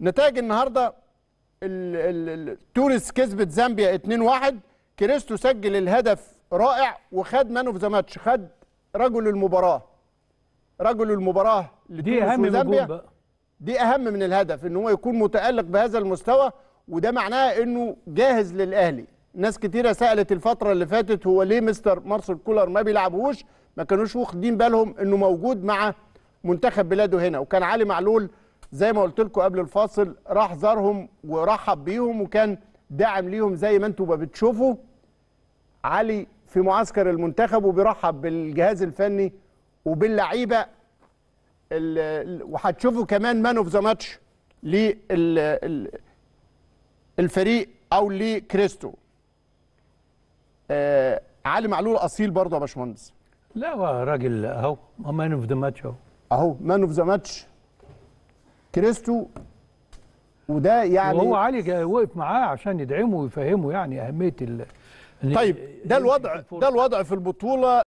نتائج النهارده تونس كسبت زامبيا 2-1 كريستو سجل الهدف رائع وخد مان اوف ذا ماتش خد رجل المباراه رجل المباراه دي اهم وزامبيا بقى. دي اهم من الهدف ان هو يكون متالق بهذا المستوى وده معناه انه جاهز للاهلي ناس كتيره سالت الفتره اللي فاتت هو ليه مستر مارسل كولر ما بيلعبوش ما كانوش واخدين بالهم انه موجود مع منتخب بلاده هنا وكان علي معلول زي ما قلت لكم قبل الفاصل راح زارهم ورحب بيهم وكان داعم ليهم زي ما انتم بتشوفوا علي في معسكر المنتخب وبيرحب بالجهاز الفني وباللعيبه وهتشوفوا كمان مان اوف ذا ماتش للفريق او لكريستو آه علي معلول اصيل برضه يا باشمهندس لا هو راجل اهو مان اوف ذا ماتش اهو اهو مان اوف ذا ماتش كريستو وده يعني وهو علي وقف معاه عشان يدعمه ويفهمه يعني اهميه ال... طيب ده الوضع ده الوضع في البطوله